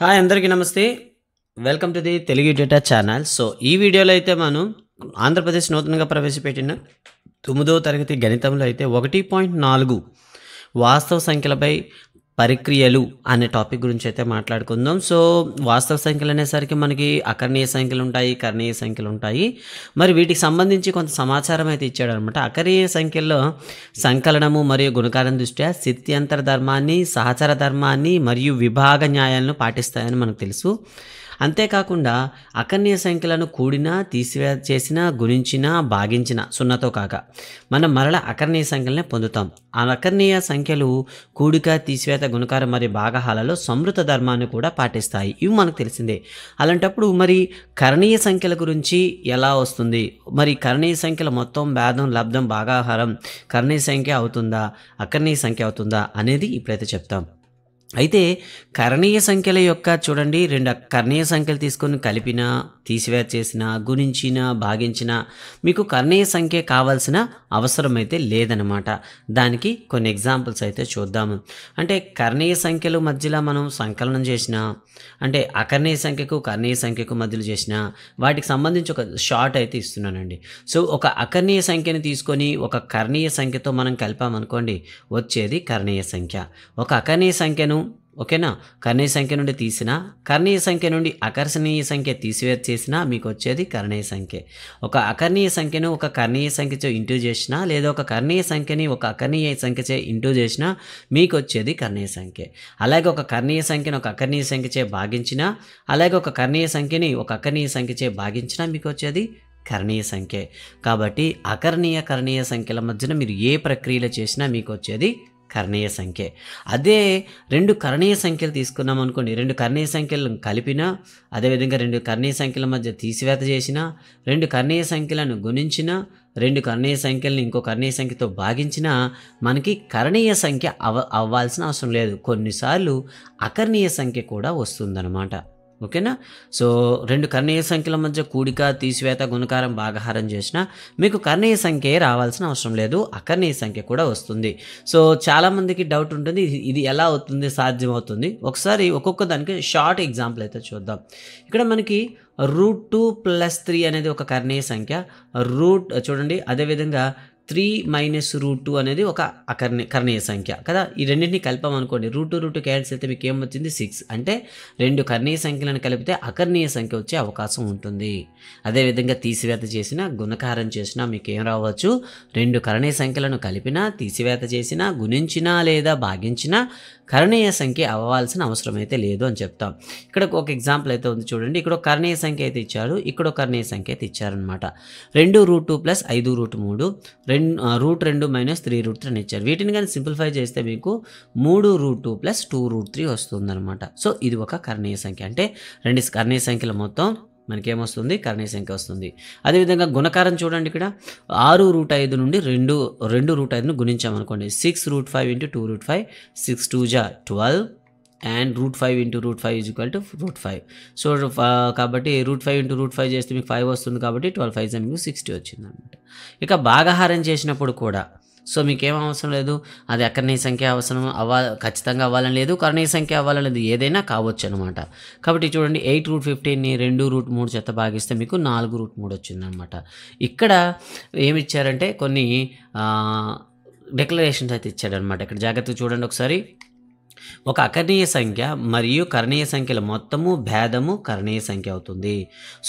hi అందరికీ నమస్తే welcome to the Telugu data channel so ఈ వీడియోలో అయితే మనం ఆంధ్రప్రదేశ్ నూతనంగా ప్రవేశపెట్టిన తొమ్మిదో తరగతి గణితంలో అయితే ఒకటి పాయింట్ నాలుగు వాస్తవ సంఖ్యలపై పరిక్రియలు అనే టాపిక్ గురించి అయితే మాట్లాడుకుందాం సో వాస్తవ సంఖ్యలు అనేసరికి మనకి అకర్ణీయ సంఖ్యలు ఉంటాయి కరణీయ సంఖ్యలు ఉంటాయి మరి వీటికి సంబంధించి కొంత సమాచారం అయితే ఇచ్చాడు అనమాట అకర్ణీయ సంఖ్యల్లో సంకలనము మరియు గుణకారం దృష్ట్యా సిత్యంతర ధర్మాన్ని సహచర ధర్మాన్ని మరియు విభాగ న్యాయాలను పాటిస్తాయని మనకు తెలుసు అంతేకాకుండా అకన్య సంఖ్యలను కూడినా తీసివే చేసినా గుణించినా భాగించిన సున్నతో కాక మనం మరల అకర్ణీయ సంఖ్యలనే పొందుతాం ఆ అకర్ణీయ సంఖ్యలు కూడిక తీసివేత గుణకారం మరియు భాగహాలలో సమృత ధర్మాన్ని కూడా పాటిస్తాయి ఇవి మనకు తెలిసిందే అలాంటప్పుడు మరి కరణీయ సంఖ్యల గురించి ఎలా వస్తుంది మరి కరణీయ సంఖ్యల మొత్తం భేదం లబ్ధం భాగాహారం కరణీయ సంఖ్య అవుతుందా అకర్ణీయ సంఖ్య అవుతుందా అనేది ఇప్పుడైతే చెప్తాం అయితే కరణీయ సంఖ్యల యొక్క చూడండి రెండు కరణీయ సంఖ్యలు తీసుకొని కలిపిన చేసిన గుణించిన భాగించిన మీకు కర్ణీయ సంఖ్య కావాల్సిన అవసరమైతే లేదనమాట దానికి కొన్ని ఎగ్జాంపుల్స్ అయితే చూద్దాము అంటే కర్ణీయ సంఖ్యలు మధ్యలో మనం సంకలనం చేసిన అంటే అకర్ణీయ సంఖ్యకు కర్ణీయ సంఖ్యకు మధ్యలో చేసిన వాటికి సంబంధించి ఒక షార్ట్ అయితే ఇస్తున్నానండి సో ఒక అకర్ణీయ సంఖ్యని తీసుకొని ఒక కర్ణీయ సంఖ్యతో మనం కలిపామనుకోండి వచ్చేది కర్ణీయ సంఖ్య ఒక అకర్ణీయ సంఖ్యను ఓకేనా కర్ణీయ సంఖ్య నుండి తీసిన కర్ణీయ సంఖ్య నుండి అకర్షణీయ సంఖ్య చేసినా మీకు వచ్చేది కర్ణీయ సంఖ్య ఒక అకర్ణీయ సంఖ్యను ఒక కర్ణీయ సంఖ్యతో ఇంటూ చేసినా లేదా ఒక కర్ణీయ సంఖ్యని ఒక అకర్ణీయ సంఖ్యచే ఇంటూ చేసినా మీకు వచ్చేది కర్ణీయ సంఖ్య అలాగే ఒక కర్ణీయ సంఖ్యను ఒక అకర్ణీయ సంఖ్యచే భాగించినా అలాగే ఒక కర్ణీయ సంఖ్యని ఒక అకర్ణీయ సంఖ్యచే భాగించినా మీకు వచ్చేది కర్ణీయ సంఖ్య కాబట్టి అకర్ణీయ కర్ణీయ సంఖ్యల మధ్యన మీరు ఏ ప్రక్రియలు చేసినా మీకు వచ్చేది కర్ణీయ సంఖ్య అదే రెండు కరణీయ సంఖ్యలు తీసుకున్నాం అనుకోండి రెండు కర్ణీయ సంఖ్యలను కలిపినా అదేవిధంగా రెండు కర్ణీయ సంఖ్యల మధ్య తీసివేత చేసిన రెండు కర్ణీయ సంఖ్యలను గుణించిన రెండు కర్ణీయ సంఖ్యలను ఇంకో కర్ణీయ సంఖ్యతో భాగించినా మనకి కరణీయ సంఖ్య అవ అవ్వాల్సిన అవసరం లేదు కొన్నిసార్లు అకర్ణీయ సంఖ్య కూడా వస్తుందన్నమాట ఓకేనా సో రెండు కర్ణీయ సంఖ్యల మధ్య కూడిక తీసివేత గుణకారం భాగహారం చేసిన మీకు కర్ణీయ సంఖ్య రావాల్సిన అవసరం లేదు అకర్ణీయ సంఖ్య కూడా వస్తుంది సో చాలామందికి డౌట్ ఉంటుంది ఇది ఎలా అవుతుంది సాధ్యమవుతుంది ఒకసారి ఒక్కొక్క దానికి షార్ట్ ఎగ్జాంపుల్ అయితే చూద్దాం ఇక్కడ మనకి రూట్ టూ ప్లస్ త్రీ అనేది ఒక కర్ణీయ సంఖ్య రూట్ చూడండి అదేవిధంగా త్రీ మైనస్ రూట్ టూ అనేది ఒక అకర్ణ కర్ణీయ సంఖ్య కదా ఈ రెండింటిని కలిపామనుకోండి రూట్ టూ రూట్ క్యాన్సిల్ అయితే మీకు ఏమొచ్చింది సిక్స్ అంటే రెండు కర్ణీయ సంఖ్యలను కలిపితే అకర్ణీయ సంఖ్య వచ్చే అవకాశం ఉంటుంది అదేవిధంగా తీసివేత చేసిన గుణకారం చేసినా మీకు ఏం రావచ్చు రెండు కర్ణీయ సంఖ్యలను కలిపినా తీసివేత చేసినా గుణించినా లేదా భాగించినా కర్ణీయ సంఖ్య అవ్వాల్సిన అవసరం అయితే లేదు అని చెప్తాం ఇక్కడ ఒక ఎగ్జాంపుల్ అయితే ఉంది చూడండి ఇక్కడ కర్ణీయ సంఖ్య అయితే ఇచ్చారు ఇక్కడ కర్ణీయ సంఖ్య అయితే ఇచ్చారనమాట రెండు రూట్ టూ ప్లస్ ఐదు రూట్ మూడు రెండు రూట్ రెండు మైనస్ త్రీ రూట్ త్రీ ఇచ్చారు వీటిని కానీ సింప్లిఫై చేస్తే మీకు మూడు root two plus two root three వస్తుందన్నమాట సో ఇది ఒక కర్ణీయ సంఖ్య అంటే రెండు కర్ణీయ సంఖ్యల మొత్తం మనకేమొస్తుంది కర్ణీయ సంఖ్య వస్తుంది అదేవిధంగా గుణకారం చూడండి ఇక్కడ ఆరు రూట్ ఐదు నుండి రెండు రెండు రూట్ ఐదును గుణించామనుకోండి six root five into two root five six two జా twelve and root five into root five is equal to root five so కాబట్టి root five into root five చేస్తే మీకు ఫైవ్ వస్తుంది కాబట్టి ట్వెల్వ్ ఫైవ్ జా మీకు సిక్స్టీ వచ్చింది అనమాట ఇక భాగాహారం చేసినప్పుడు కూడా సో మీకేం అవసరం లేదు అది అకర్ణీయ సంఖ్య అవసరం అవ్వ ఖచ్చితంగా అవ్వాలని లేదు కర్ణీయ సంఖ్య అవ్వాలని లేదు ఏదైనా కావచ్చు అనమాట కాబట్టి చూడండి ఎయిట్ రూట్ ఫిఫ్టీన్ని రెండు రూట్ మూడు చెత్త భాగిస్తే మీకు నాలుగు రూట్ మూడు వచ్చిందనమాట ఇక్కడ ఏమి ఇచ్చారంటే కొన్ని డెక్లరేషన్స్ అయితే ఇచ్చాడనమాట ఇక్కడ జాగ్రత్తగా చూడండి ఒకసారి ఒక అకర్ణీయ సంఖ్య మరియు కర్ణీయ సంఖ్యల మొత్తము భేదము కర్ణీయ సంఖ్య అవుతుంది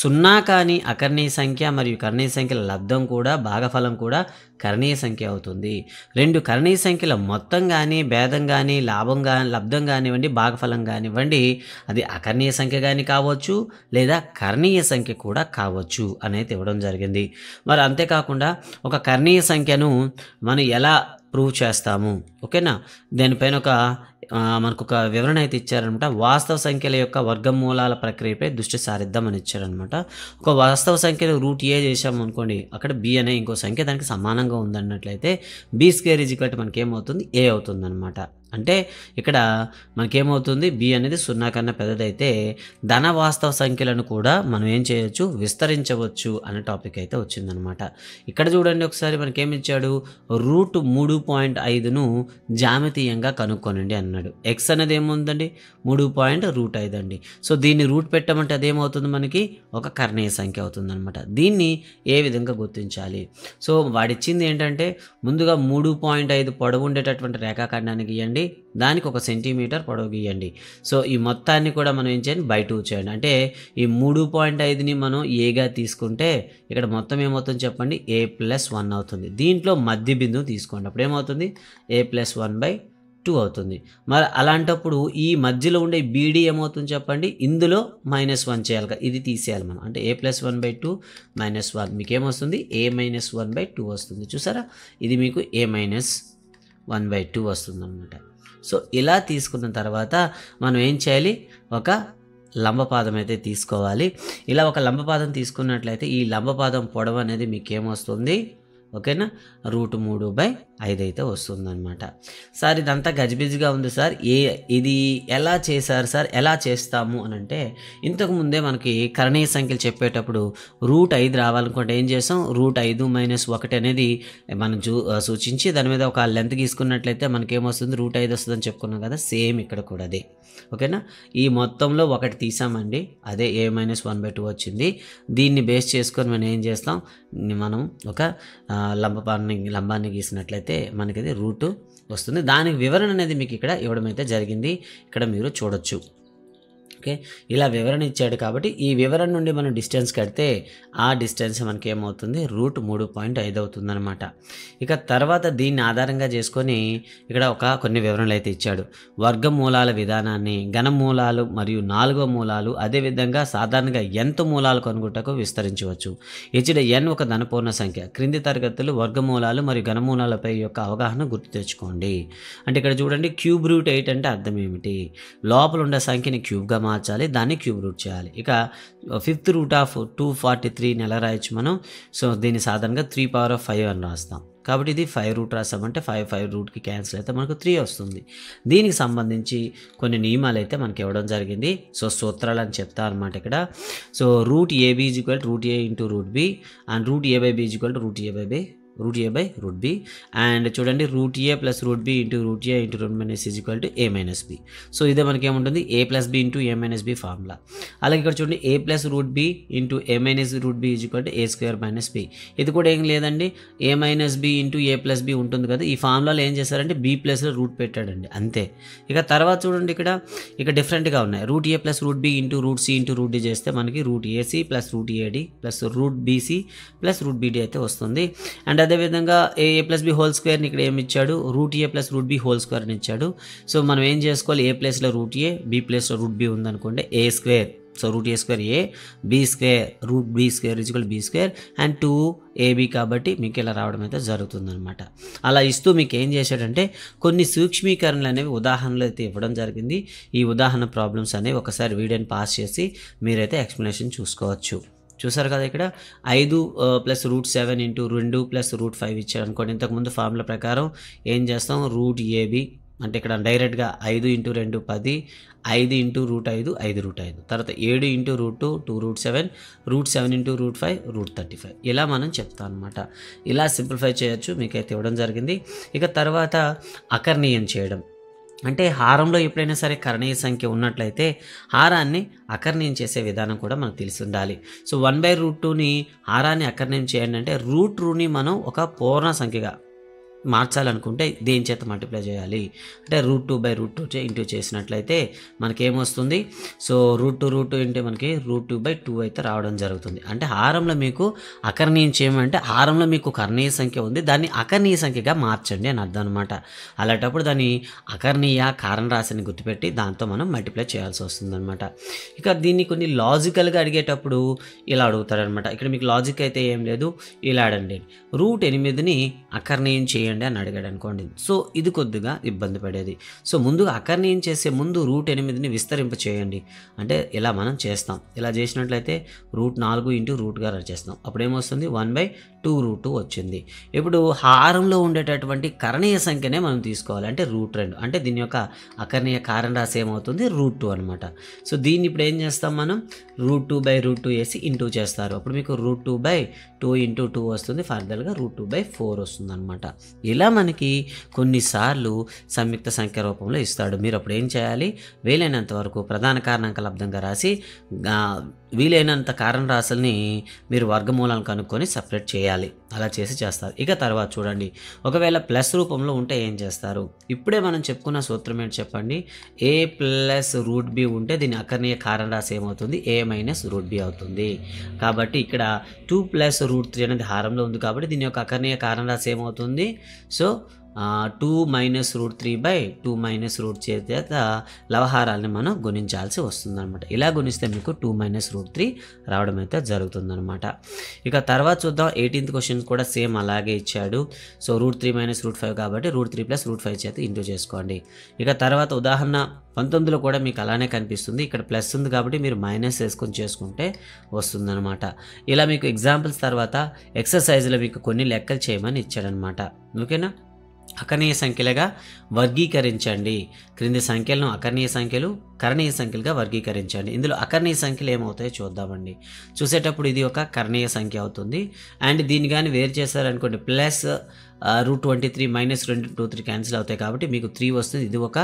సున్నా కాని అకర్ణీయ సంఖ్య మరియు కర్ణీయ సంఖ్యల లబ్ధం కూడా భాగఫలం కూడా కర్ణీయ సంఖ్య అవుతుంది రెండు కర్ణీయ సంఖ్యల మొత్తం కానీ భేదం కానీ లాభం కానీ లబ్ధం కానివ్వండి భాగఫలం కానివ్వండి అది అకర్ణీయ సంఖ్య కానీ కావచ్చు లేదా కర్ణీయ సంఖ్య కూడా కావచ్చు అనేది ఇవ్వడం జరిగింది మరి అంతేకాకుండా ఒక కర్ణీయ సంఖ్యను మనం ఎలా ప్రూవ్ చేస్తాము ఓకేనా దానిపైన ఒక మనకు ఒక వివరణ అయితే ఇచ్చారనమాట వాస్తవ సంఖ్యల యొక్క వర్గమూలాల ప్రక్రియపై దృష్టి సారిద్దామని ఇచ్చారనమాట ఒక వాస్తవ సంఖ్యలో రూట్ ఏ చేసాము అనుకోండి అక్కడ బి అనే ఇంకో సంఖ్య దానికి సమానంగా ఉందన్నట్లయితే బీ స్క్వేర్ ఇజ్ మనకి ఏమవుతుంది ఏ అవుతుందన్నమాట అంటే ఇక్కడ మనకేమవుతుంది బి అనేది సున్నా కన్నా పెద్దదైతే ధన వాస్తవ సంఖ్యలను కూడా మనం ఏం చేయొచ్చు విస్తరించవచ్చు అనే టాపిక్ అయితే వచ్చిందనమాట ఇక్కడ చూడండి ఒకసారి మనకేమిచ్చాడు రూట్ మూడు పాయింట్ ఐదును జామితీయంగా కనుక్కోనండి అన్నాడు ఎక్స్ అనేది ఏముందండి మూడు పాయింట్ రూట్ ఐదు అండి సో దీన్ని రూట్ పెట్టమంటే అదేమవుతుంది మనకి ఒక కర్ణీయ సంఖ్య అవుతుంది అనమాట దీన్ని ఏ విధంగా గుర్తించాలి సో వాడిచ్చింది ఏంటంటే ముందుగా మూడు పాయింట్ ఐదు పొడవుండేటటువంటి రేఖాఖండానికి ఇవ్వండి చేయండి దానికి ఒక సెంటీమీటర్ పొడవు గీయండి సో ఈ మొత్తాన్ని కూడా మనం ఏం చేయండి బై టూ చేయండి అంటే ఈ మూడు పాయింట్ ఐదుని మనం ఏగా తీసుకుంటే ఇక్కడ మొత్తం ఏమవుతుంది చెప్పండి ఏ ప్లస్ వన్ అవుతుంది దీంట్లో మధ్య బిందువు తీసుకోండి అప్పుడు ఏమవుతుంది A plus one by two అవుతుంది మరి అలాంటప్పుడు ఈ మధ్యలో ఉండే బీడీ ఏమవుతుంది చెప్పండి ఇందులో మైనస్ వన్ చేయాలి కదా ఇది తీసేయాలి మనం అంటే A plus one by two minus one మీకు ఏమొస్తుంది A minus one by two వస్తుంది చూసారా ఇది మీకు A minus one by two వస్తుందన్నమాట సో ఇలా తీసుకున్న తర్వాత మనం ఏం చేయాలి ఒక లంబపాదం అయితే తీసుకోవాలి ఇలా ఒక లంబపాదం తీసుకున్నట్లయితే ఈ లంబపాదం పొడవు అనేది మీకు ఏమొస్తుంది ఓకేనా రూట్ మూడు బై ఐదు అయితే వస్తుందన్నమాట సార్ ఇదంతా గజిబిజిగా ఉంది సార్ ఏ ఇది ఎలా చేశారు సార్ ఎలా చేస్తాము అని అంటే ఇంతకుముందే మనకి కరణీయ సంఖ్యలు చెప్పేటప్పుడు రూట్ ఐదు రావాలనుకుంటే ఏం చేస్తాం రూట్ ఐదు మైనస్ ఒకటి అనేది మనం చూ సూచించి దాని మీద ఒక లెంత్ గీసుకున్నట్లయితే మనకేమొస్తుంది రూట్ ఐదు వస్తుందని చెప్పుకున్నాం కదా సేమ్ ఇక్కడ కూడా అదే ఓకేనా ఈ మొత్తంలో ఒకటి తీసామండి అదే A minus one by two వచ్చింది దీన్ని బేస్ చేసుకొని మనం ఏం చేస్తాం మనం ఒక లంబపాన్ని లంబాన్ని గీసినట్లయితే మనకి అది రూటు వస్తుంది దానికి వివరణ అనేది మీకు ఇక్కడ ఇవ్వడం అయితే జరిగింది ఇక్కడ మీరు చూడొచ్చు ఓకే ఇలా వివరణ ఇచ్చాడు కాబట్టి ఈ వివరణ నుండి మనం డిస్టెన్స్ కడితే ఆ డిస్టెన్స్ మనకి ఏమవుతుంది రూట్ మూడు పాయింట్ ఐదు అవుతుంది అనమాట ఇక తర్వాత దీన్ని ఆధారంగా చేసుకొని ఇక్కడ ఒక కొన్ని వివరణలు అయితే ఇచ్చాడు మూలాల విధానాన్ని ఘనమూలాలు మరియు నాలుగో మూలాలు అదేవిధంగా సాధారణంగా ఎంత మూలాలు కనుగొట్టకు విస్తరించవచ్చు ఇచ్చిన ఎన్ ఒక ధనపూర్ణ సంఖ్య క్రింది తరగతులు వర్గమూలాలు మరియు ఘనమూలాలపై యొక్క అవగాహన గుర్తు తెచ్చుకోండి అంటే ఇక్కడ చూడండి క్యూబ్ రూట్ ఎయిట్ అంటే అర్థం ఏమిటి లోపల ఉన్న సంఖ్యని క్యూబ్గా మార్చాలి దాన్ని క్యూబ్ రూట్ చేయాలి ఇక fifth root of two forty three నెల రాయొచ్చు మనం సో దీన్ని సాధారణంగా త్రీ పవర్ ఆఫ్ ఫైవ్ అని రాస్తాం కాబట్టి ఇది ఫైవ్ రూట్ రాసామంటే ఫైవ్ ఫైవ్ రూట్కి క్యాన్సిల్ అయితే మనకు త్రీ వస్తుంది దీనికి సంబంధించి కొన్ని నియమాలు అయితే మనకి ఇవ్వడం జరిగింది సో సూత్రాలు అని చెప్తా అనమాట ఇక్కడ so root AB equal root A into root B and root A by B equal root A by B root A by root B and చూడండి root A plus root B into root A into root minus is equal to A minus B so ఇదే మనకి ఏముంటుంది A plus B into A minus B formula అలాగే ఇక్కడ చూడండి A plus root B into A minus route B is equal to A square minus B ఇది కూడా ఏం లేదండి A minus B into A plus B ఉంటుంది కదా ఈ ఫార్ములాలో ఏం చేస్తారంటే బి ప్లస్లో రూట్ పెట్టాడండి అంతే ఇక తర్వాత చూడండి ఇక్కడ ఇక డిఫరెంట్గా ఉన్నాయి root A plus root B into root C into root D చేస్తే మనకి root AC plus root AD plus root BC plus root BD అయితే వస్తుంది అండ్ అదేవిధంగా A A plus B whole స్క్వేర్ని ఇక్కడ ఏమి ఇచ్చాడు root A plus root B whole స్క్వేర్ని ఇచ్చాడు సో మనం ఏం చేసుకోవాలి ఏ ప్లేస్లో రూట్ ఏ బి ప్లేస్లో రూట్ బి ఉందనుకోండి A square so root A square A be square root B square is B square and two AB కాబట్టి మీకు ఇలా రావడం అయితే జరుగుతుందనమాట అలా ఇస్తూ మీకు ఏం చేశాడంటే కొన్ని సూక్ష్మీకరణలు అనేవి ఉదాహరణలు అయితే ఇవ్వడం జరిగింది ఈ ఉదాహరణ ప్రాబ్లమ్స్ అనేవి ఒకసారి వీడియోని పాస్ చేసి మీరైతే ఎక్స్ప్లెనేషన్ చూసుకోవచ్చు చూసారు కదా ఇక్కడ ఐదు ప్లస్ రూట్ సెవెన్ ఇంటూ రెండు ప్లస్ రూట్ ఫైవ్ ఇచ్చారు అనుకోండి ఇంతకుముందు ఫార్ములా ప్రకారం ఏం చేస్తాం రూట్ ఏబి అంటే ఇక్కడ డైరెక్ట్గా ఐదు ఇంటూ రెండు పది ఐదు ఇంటూ రూట్ ఐదు ఐదు రూట్ ఐదు తర్వాత ఏడు into root two two root seven root seven into root five root thirty five ఇలా మనం చెప్తాం అనమాట ఇలా సింప్లిఫై చేయొచ్చు మీకైతే ఇవ్వడం జరిగింది ఇక తర్వాత అకర్ణీయం చేయడం అంటే హారంలో ఎప్పుడైనా సరే కరణీయ సంఖ్య ఉన్నట్లయితే హారాన్ని అకర్ణయం చేసే విధానం కూడా మనకు తెలిసి ఉండాలి సో వన్ బై రూట్ టూని హారాన్ని అకర్ణయం చేయండి అంటే రూట్ రూని మనం ఒక పూర్ణ సంఖ్యగా మార్చాలనుకుంటే దేని చేత మల్టిప్లై చేయాలి అంటే root two by root two into చేసినట్లయితే మనకేమొస్తుంది so root two root two into మనకి రూట్ టూ బై టూ అయితే రావడం జరుగుతుంది అంటే హారంలో మీకు అకర్ణీయం చేయమంటే హారంలో మీకు కర్ణీయ సంఖ్య ఉంది దాన్ని అకర్ణీయ సంఖ్యగా మార్చండి అని అర్థం అనమాట అలాంటప్పుడు దాన్ని అకర్ణీయ కారణ రాశిని గుర్తుపెట్టి దాంతో మనం మల్టిప్లై చేయాల్సి వస్తుందన్నమాట ఇక దీన్ని కొన్ని లాజికల్గా అడిగేటప్పుడు ఇలా అడుగుతారనమాట ఇక్కడ మీకు లాజిక్ అయితే ఏం లేదు ఇలా అడండి రూట్ ఎనిమిదిని అకర్ణీయం చేయండి చూడండి అని అడిగాడు అనుకోండి సో ఇది కొద్దిగా ఇబ్బంది పడేది సో ముందుగా నుంచి చేసే ముందు రూట్ ఎనిమిదిని విస్తరింప చేయండి అంటే ఇలా మనం చేస్తాం ఇలా చేసినట్లయితే రూట్ నాలుగు ఇంటూ రూట్గా అప్పుడు అప్పుడేమొస్తుంది one by two root two వచ్చింది ఇప్పుడు హారంలో ఉండేటటువంటి కరణీయ సంఖ్యనే మనం తీసుకోవాలి అంటే రూట్ రెండు అంటే దీని యొక్క అకర్ణీయ కారణ రాశి ఏమవుతుంది రూట్ టూ అనమాట సో దీన్ని ఇప్పుడు ఏం చేస్తాం మనం root two by root two వేసి ఇంటూ చేస్తారు అప్పుడు మీకు root two by two into two వస్తుంది ఫర్దర్గా రూట్ టూ బై ఫోర్ వస్తుంది అనమాట ఇలా మనకి కొన్నిసార్లు సంయుక్త సంఖ్య రూపంలో ఇస్తాడు మీరు అప్పుడు ఏం చేయాలి వీలైనంత వరకు ప్రధాన కారణాంక లబ్ధంగా రాసి వీలైనంత కారణ రాసుల్ని మీరు వర్గమూలాలను కనుక్కొని సపరేట్ చేయాలి అలా చేసి చేస్తారు ఇక తర్వాత చూడండి ఒకవేళ ప్లస్ రూపంలో ఉంటే ఏం చేస్తారు ఇప్పుడే మనం చెప్పుకున్న సూత్రం ఏంటి చెప్పండి ఏ ప్లస్ రూట్ బి ఉంటే దీని అకర్ణీయ కారణ రాశి ఏమవుతుంది ఏ మైనస్ రూట్ బి అవుతుంది కాబట్టి ఇక్కడ టూ ప్లస్ రూట్ త్రీ అనేది హారంలో ఉంది కాబట్టి దీని యొక్క అకర్ణీయ కారణ రాశి ఏమవుతుంది So two minus root three by two minus root చేత లవహారాలని మనం గుణించాల్సి అనమాట ఇలా గుణిస్తే మీకు టూ మైనస్ రూట్ త్రీ రావడం అయితే జరుగుతుందనమాట ఇక తర్వాత చూద్దాం ఎయిటీన్త్ క్వశ్చన్ కూడా సేమ్ అలాగే ఇచ్చాడు so root three minus root five కాబట్టి root three plus root five చేత ఇంటూ చేసుకోండి ఇక తర్వాత ఉదాహరణ పంతొమ్మిదిలో కూడా మీకు అలానే కనిపిస్తుంది ఇక్కడ ప్లస్ ఉంది కాబట్టి మీరు మైనస్ వేసుకొని చేసుకుంటే వస్తుందన్నమాట ఇలా మీకు ఎగ్జాంపుల్స్ తర్వాత ఎక్సర్సైజ్లో మీకు కొన్ని లెక్కలు చేయమని ఇచ్చాడనమాట ఓకేనా అకర్ణీయ సంఖ్యలుగా వర్గీకరించండి క్రింది సంఖ్యలను అకర్ణీయ సంఖ్యలు కరణీయ సంఖ్యలుగా వర్గీకరించండి ఇందులో అకర్ణీయ సంఖ్యలు ఏమవుతాయో చూద్దామండి చూసేటప్పుడు ఇది ఒక కర్ణీయ సంఖ్య అవుతుంది అండ్ దీన్ని కానీ వేరు చేశారనుకోండి plus root twenty three minus రెండు టూ త్రీ క్యాన్సిల్ అవుతాయి కాబట్టి మీకు త్రీ వస్తుంది ఇది ఒక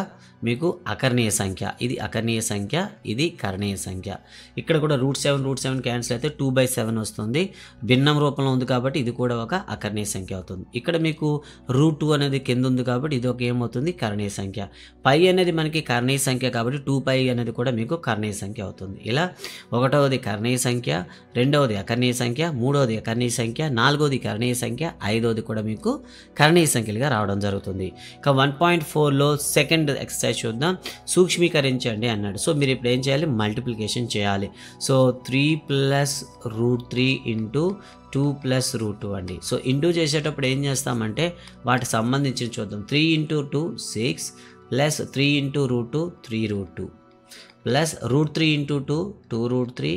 మీకు అకర్ణీయ సంఖ్య ఇది అకర్ణీయ సంఖ్య ఇది కరణీయ సంఖ్య ఇక్కడ కూడా root seven root seven cancel అయితే టూ బై సెవెన్ వస్తుంది భిన్నం రూపంలో ఉంది కాబట్టి ఇది కూడా ఒక అకర్ణీయ సంఖ్య అవుతుంది ఇక్కడ మీకు రూట్ టూ అనేది కింద ఉంది కాబట్టి ఇది ఒక ఏమవుతుంది కరణీయ సంఖ్య పై అనేది మనకి కరణీయ సంఖ్య కాబట్టి టూ పై అనేది కూడా మీకు కర్ణీయ సంఖ్య అవుతుంది ఇలా ఒకటవది కర్ణీయ సంఖ్య రెండవది అకర్ణీయ సంఖ్య మూడవది అకర్ణీయ సంఖ్య నాలుగవది కర్ణీయ సంఖ్య ఐదవది కూడా మీకు కర్ణీయ సంఖ్యలుగా రావడం జరుగుతుంది ఇక వన్ పాయింట్ ఫోర్లో సెకండ్ ఎక్సర్సైజ్ చూద్దాం సూక్ష్మీకరించండి అన్నాడు సో మీరు ఇప్పుడు ఏం చేయాలి మల్టిప్లికేషన్ చేయాలి so three plus root three into two plus root two అండి సో ఇంటూ చేసేటప్పుడు ఏం చేస్తామంటే వాటికి సంబంధించి చూద్దాం three into two six plus three into root two three root two plus root three into two two root three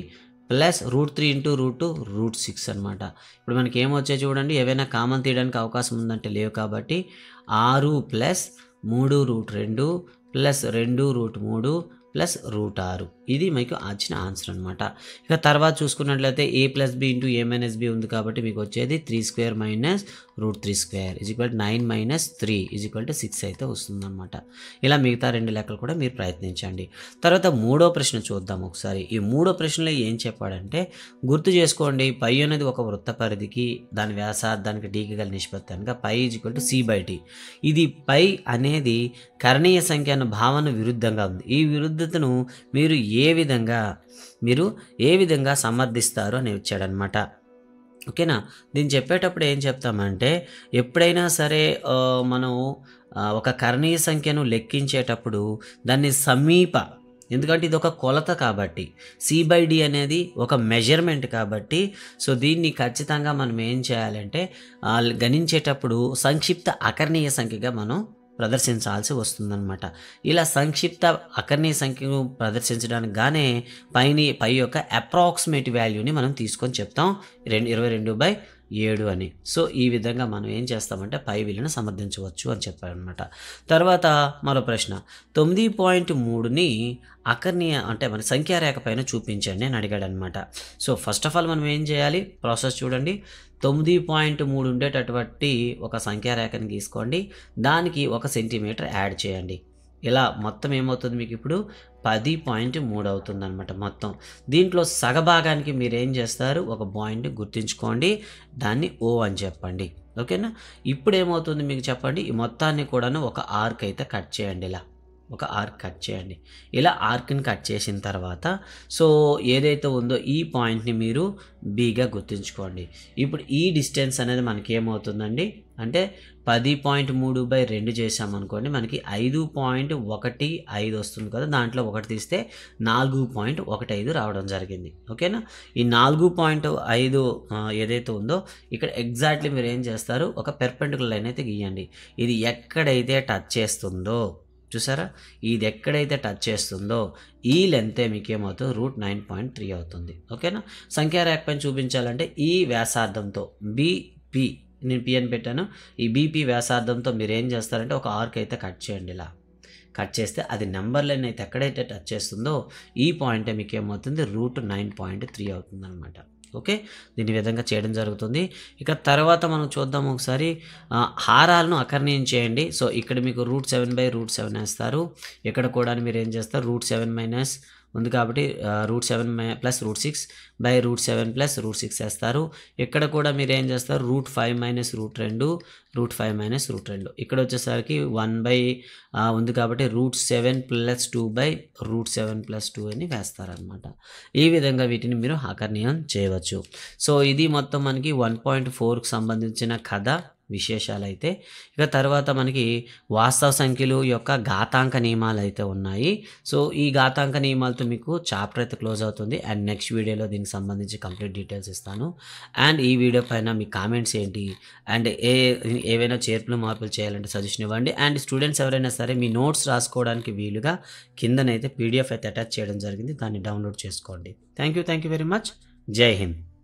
plus root three into root two root six అనమాట ఇప్పుడు మనకి ఏమొచ్చాయి చూడండి ఏవైనా కామన్ తీయడానికి అవకాశం ఉందంటే లేవు కాబట్టి ఆరు ప్లస్ మూడు రూట్ రెండు ప్లస్ రెండు రూట్ మూడు ప్లస్ రూట్ ఆరు ఇది మీకు వచ్చిన ఆన్సర్ అనమాట ఇక తర్వాత చూసుకున్నట్లయితే A plus B into A minus B ఉంది కాబట్టి మీకు వచ్చేది three square minus root three square is equal nine minus three is equal to six అయితే వస్తుందన్నమాట ఇలా మిగతా రెండు లెక్కలు కూడా మీరు ప్రయత్నించండి తర్వాత మూడో ప్రశ్న చూద్దాం ఒకసారి ఈ మూడో ప్రశ్నలో ఏం చెప్పాడంటే గుర్తు చేసుకోండి పై అనేది ఒక వృత్త పరిధికి దాని వ్యాసార్థానికి డీకి గల నిష్పత్తి అనగా pi is equal to C by T ఇది పై అనేది కరణీయ సంఖ్య అన్న భావన విరుద్ధంగా ఉంది ఈ విరుద్ధతను మీరు ఏ విధంగా మీరు ఏ విధంగా సమర్థిస్తారు అని వచ్చాడనమాట ఓకేనా దీన్ని చెప్పేటప్పుడు ఏం చెప్తామంటే ఎప్పుడైనా సరే మనం ఒక కరణీయ సంఖ్యను లెక్కించేటప్పుడు దాన్ని సమీప ఎందుకంటే ఇది ఒక కొలత కాబట్టి సి బై డి అనేది ఒక మెజర్మెంట్ కాబట్టి సో దీన్ని ఖచ్చితంగా మనం ఏం చేయాలంటే గణించేటప్పుడు సంక్షిప్త అకర్ణీయ సంఖ్యగా మనం ప్రదర్శించాల్సి వస్తుందన్నమాట ఇలా సంక్షిప్త అకర్ణీ సంఖ్యను ప్రదర్శించడానికి గానే పైని పై యొక్క అప్రాక్సిమేట్ వాల్యూని మనం తీసుకొని చెప్తాం రెండు ఇరవై రెండు బై ఏడు అని సో ఈ విధంగా మనం ఏం చేస్తామంటే పై విలువను సమర్థించవచ్చు అని చెప్పారనమాట తర్వాత మరో ప్రశ్న తొమ్మిది పాయింట్ మూడుని అకర్ణీయ అంటే మన సంఖ్యారేఖ పైన చూపించండి అని అడిగాడు అనమాట సో ఫస్ట్ ఆఫ్ ఆల్ మనం ఏం చేయాలి ప్రాసెస్ చూడండి తొమ్మిది పాయింట్ మూడు ఉండేటటువంటి ఒక సంఖ్యారేఖను గీసుకోండి దానికి ఒక సెంటీమీటర్ యాడ్ చేయండి ఇలా మొత్తం ఏమవుతుంది మీకు ఇప్పుడు పది పాయింట్ మూడు అవుతుంది అనమాట మొత్తం దీంట్లో సగభాగానికి మీరు ఏం చేస్తారు ఒక పాయింట్ గుర్తుంచుకోండి దాన్ని ఓ అని చెప్పండి ఓకేనా ఇప్పుడు ఏమవుతుంది మీకు చెప్పండి ఈ మొత్తాన్ని కూడాను ఒక ఆర్క్ అయితే కట్ చేయండి ఇలా ఒక ఆర్క్ కట్ చేయండి ఇలా ఆర్క్ని కట్ చేసిన తర్వాత సో ఏదైతే ఉందో ఈ పాయింట్ని మీరు బీగా గుర్తుంచుకోండి ఇప్పుడు ఈ డిస్టెన్స్ అనేది మనకి ఏమవుతుందండి అంటే పది పాయింట్ మూడు బై రెండు చేసామనుకోండి మనకి ఐదు పాయింట్ ఒకటి ఐదు వస్తుంది కదా దాంట్లో ఒకటి తీస్తే నాలుగు పాయింట్ ఒకటి ఐదు రావడం జరిగింది ఓకేనా ఈ నాలుగు పాయింట్ ఐదు ఏదైతే ఉందో ఇక్కడ ఎగ్జాక్ట్లీ మీరు ఏం చేస్తారు ఒక పెర్పెండికులర్ లైన్ అయితే గీయండి ఇది ఎక్కడైతే టచ్ చేస్తుందో చూసారా ఇది ఎక్కడైతే టచ్ చేస్తుందో ఈ లెంతే ఏమవుతుంది రూట్ నైన్ పాయింట్ త్రీ అవుతుంది ఓకేనా సంఖ్యా ర్యాక్ పైన చూపించాలంటే ఈ వ్యాసార్థంతో బీపీ నేను పిఎన్ పెట్టాను ఈ బీపీ వ్యాసార్థంతో మీరు ఏం చేస్తారంటే ఒక ఆర్క్ అయితే కట్ చేయండి ఇలా కట్ చేస్తే అది నెంబర్ లైన్ అయితే ఎక్కడైతే టచ్ చేస్తుందో ఈ పాయింట్ మీకు ఏమవుతుంది రూట్ నైన్ పాయింట్ త్రీ అవుతుంది అనమాట ఓకే దీని విధంగా చేయడం జరుగుతుంది ఇక తర్వాత మనం చూద్దాం ఒకసారి హారాలను అకర్ణయం చేయండి సో ఇక్కడ మీకు root seven by root seven వేస్తారు ఇక్కడ కూడా మీరు ఏం చేస్తారు రూట్ సెవెన్ మైనస్ ఉంది కాబట్టి root seven plus root six by root seven plus root six వేస్తారు ఇక్కడ కూడా మీరు ఏం చేస్తారు రూట్ ఫైవ్ మైనస్ రూట్ రెండు రూట్ ఫైవ్ మైనస్ రూట్ రెండు ఇక్కడ వచ్చేసరికి వన్ బై ఉంది కాబట్టి root seven plus two by root seven plus two అని వేస్తారనమాట ఈ విధంగా వీటిని మీరు ఆకర్ణీయం చేయవచ్చు సో ఇది మొత్తం మనకి వన్ పాయింట్ ఫోర్కి సంబంధించిన కథ విశేషాలు అయితే ఇక తర్వాత మనకి వాస్తవ సంఖ్యలు యొక్క ఘాతాంక నియమాలు అయితే ఉన్నాయి సో ఈ ఘాతాంక నియమాలతో మీకు చాప్టర్ అయితే క్లోజ్ అవుతుంది అండ్ నెక్స్ట్ వీడియోలో దీనికి సంబంధించి కంప్లీట్ డీటెయిల్స్ ఇస్తాను అండ్ ఈ వీడియో పైన మీ కామెంట్స్ ఏంటి అండ్ ఏ ఏవైనా చేర్పులు మార్పులు చేయాలంటే సజెషన్ ఇవ్వండి అండ్ స్టూడెంట్స్ ఎవరైనా సరే మీ నోట్స్ రాసుకోవడానికి వీలుగా కిందనైతే పీడిఎఫ్ అయితే అటాచ్ చేయడం జరిగింది దాన్ని డౌన్లోడ్ చేసుకోండి thank you thank you very much జై హింద్